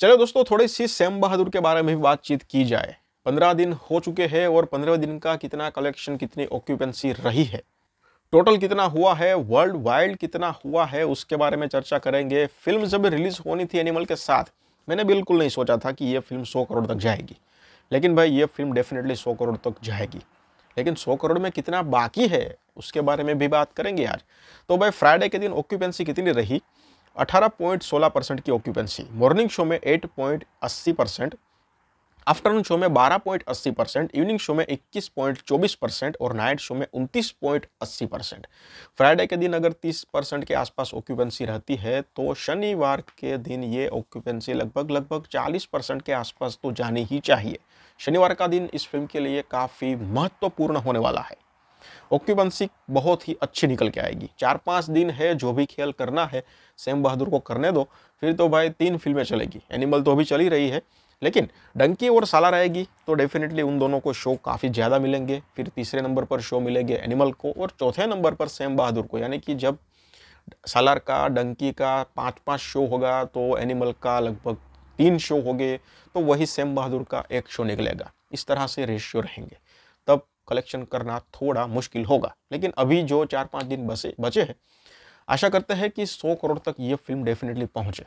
चलो दोस्तों थोड़ी सी सैम बहादुर के बारे में भी बातचीत की जाए पंद्रह दिन हो चुके हैं और पंद्रह दिन का कितना कलेक्शन कितनी ऑक्यूपेंसी रही है टोटल कितना हुआ है वर्ल्ड वाइड कितना हुआ है उसके बारे में चर्चा करेंगे फिल्म जब रिलीज होनी थी एनिमल के साथ मैंने बिल्कुल नहीं सोचा था कि ये फिल्म सौ करोड़ तक जाएगी लेकिन भाई ये फिल्म डेफिनेटली सौ करोड़ तक जाएगी लेकिन सौ करोड़ में कितना बाकी है उसके बारे में भी बात करेंगे आज तो भाई फ्राइडे के दिन ऑक्यूपेंसी कितनी रही 18.16 परसेंट की ऑक्यूपेंसी मॉर्निंग शो में 8.80 परसेंट आफ्टरनून शो में 12.80 परसेंट इवनिंग शो में 21.24 परसेंट और नाइट शो में 29.80 परसेंट फ्राइडे के दिन अगर 30 परसेंट के आसपास ऑक्यूपेंसी रहती है तो शनिवार के दिन ये ऑक्यूपेंसी लगभग लगभग 40 परसेंट के आसपास तो जानी ही चाहिए शनिवार का दिन इस फिल्म के लिए काफ़ी महत्वपूर्ण होने वाला है ऑक्यूपेंसी बहुत ही अच्छी निकल के आएगी चार पाँच दिन है जो भी खेल करना है सेम बहादुर को करने दो फिर तो भाई तीन फिल्में चलेगी एनिमल तो अभी चल ही रही है लेकिन डंकी और साला रहेगी तो डेफिनेटली उन दोनों को शो काफ़ी ज़्यादा मिलेंगे फिर तीसरे नंबर पर शो मिलेंगे एनिमल को और चौथे नंबर पर सेम बहादुर को यानी कि जब सालार का डंकी का पाँच पाँच शो होगा तो एनिमल का लगभग तीन शो हो गए तो वही सेम बहादुर का एक शो निकलेगा इस तरह से रेशियो रहेंगे कलेक्शन करना थोड़ा मुश्किल होगा लेकिन अभी जो चार पाँच दिन बसे बचे हैं आशा करते हैं कि 100 करोड़ तक ये फिल्म डेफिनेटली पहुंचे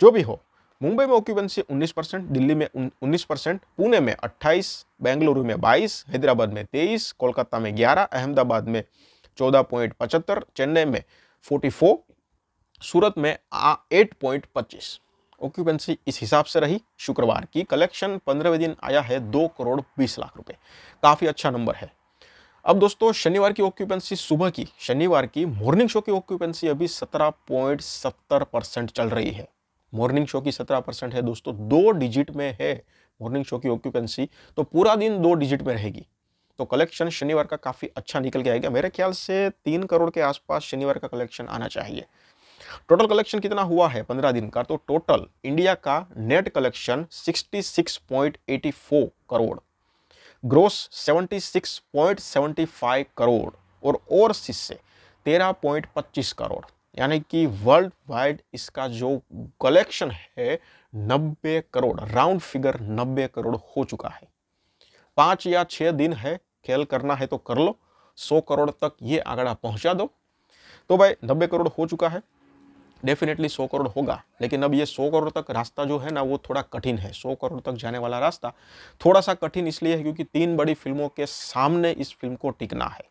जो भी हो मुंबई में ऑक्यूपेंसी 19 परसेंट दिल्ली में 19 परसेंट पुणे में 28 बेंगलुरु में 22 हैदराबाद में 23 कोलकाता में 11 अहमदाबाद में चौदह पॉइंट पचहत्तर चेन्नई में 44 सूरत में 8.25 ऑक्यूपेंसी इस हिसाब से रही शुक्रवार की कलेक्शन पंद्रहवें दिन आया है दो करोड़ बीस लाख रुपए काफ़ी अच्छा नंबर है अब दोस्तों शनिवार की ऑक्यूपेंसी सुबह की शनिवार की मॉर्निंग शो की ऑक्यूपेंसी अभी सत्रह पॉइंट सत्तर परसेंट चल रही है मॉर्निंग शो की सत्रह परसेंट है दोस्तों दो डिजिट में है मॉर्निंग शो की ऑक्यूपेंसी तो पूरा दिन दो डिजिट में रहेगी तो कलेक्शन शनिवार का काफ़ी अच्छा निकल के आएगा मेरे ख्याल से तीन करोड़ के आसपास शनिवार का कलेक्शन आना चाहिए टोटल कलेक्शन कितना हुआ है पंद्रह दिन का तो टोटल इंडिया का net collection 66.84 crore gross 76.75 crore और ओवरसीज से 13.25 करोड़ यानी कि वर्ल्ड वाइड इसका जो कलेक्शन है 90 करोड़ राउंड फिगर 90 करोड़ हो चुका है पांच या छह दिन है खेल करना है तो कर लो 100 करोड़ तक ये आंकड़ा पहुंचा दो तो भाई 90 करोड़ हो चुका है डेफिनेटली सौ करोड़ होगा लेकिन अब ये सौ करोड़ तक रास्ता जो है ना वो थोड़ा कठिन है सौ करोड़ तक जाने वाला रास्ता थोड़ा सा कठिन इसलिए है क्योंकि तीन बड़ी फिल्मों के सामने इस फिल्म को टिकना है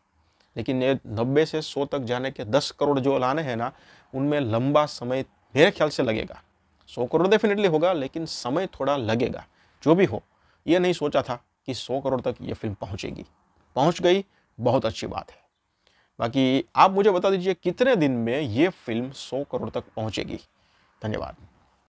लेकिन ये नब्बे से सौ तक जाने के दस करोड़ जो लाने हैं ना उनमें लंबा समय मेरे ख्याल से लगेगा सौ करोड़ डेफिनेटली होगा लेकिन समय थोड़ा लगेगा जो भी हो ये नहीं सोचा था कि सौ करोड़ तक ये फिल्म पहुँचेगी पहुँच गई बहुत अच्छी बात है बाकी आप मुझे बता दीजिए कितने दिन में ये फिल्म सौ करोड़ तक पहुँचेगी धन्यवाद